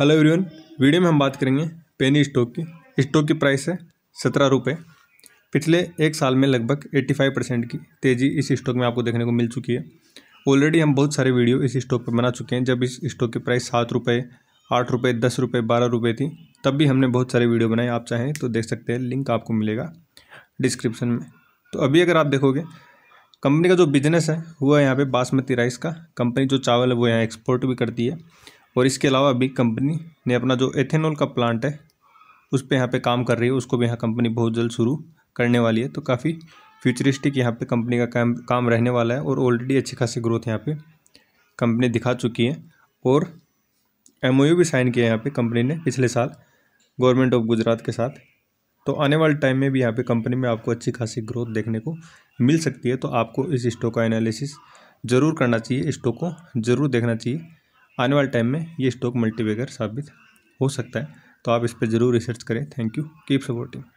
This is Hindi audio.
हेलो एवरीवन वीडियो में हम बात करेंगे पेनी स्टॉक की स्टॉक की प्राइस है सत्रह रुपये पिछले एक साल में लगभग एट्टी फाइव परसेंट की तेज़ी इस स्टॉक में आपको देखने को मिल चुकी है ऑलरेडी हम बहुत सारे वीडियो इस स्टॉक पर बना चुके हैं जब इस स्टॉक की प्राइस सात रुपये आठ रुपये दस रुपये बारह रुपये थी तब भी हमने बहुत सारे वीडियो बनाए आप चाहें तो देख सकते हैं लिंक आपको मिलेगा डिस्क्रिप्शन में तो अभी अगर आप देखोगे कंपनी का जो बिजनेस है वो है यहाँ पे बासमती राइस का कंपनी जो चावल है वो यहाँ एक्सपोर्ट भी करती है और इसके अलावा बिग कंपनी ने अपना जो एथेनॉल का प्लांट है उस पर यहाँ पे काम कर रही है उसको भी यहाँ कंपनी बहुत जल्द शुरू करने वाली है तो काफ़ी फ्यूचरिस्टिक यहाँ पे कंपनी का काम काम रहने वाला है और ऑलरेडी अच्छी खासी ग्रोथ यहाँ पे कंपनी दिखा चुकी है और एम भी साइन किया है यहाँ पे कंपनी ने पिछले साल गवर्नमेंट ऑफ गुजरात के साथ तो आने वाले टाइम में भी यहाँ पर कंपनी में आपको अच्छी खासी ग्रोथ देखने को मिल सकती है तो आपको इस स्टॉक का एनालिसिस ज़रूर करना चाहिए स्टॉक को ज़रूर देखना चाहिए आने वाले टाइम में ये स्टॉक मल्टीवेगर साबित हो सकता है तो आप इस पर ज़रूर रिसर्च करें थैंक यू कीप सपोर्टिंग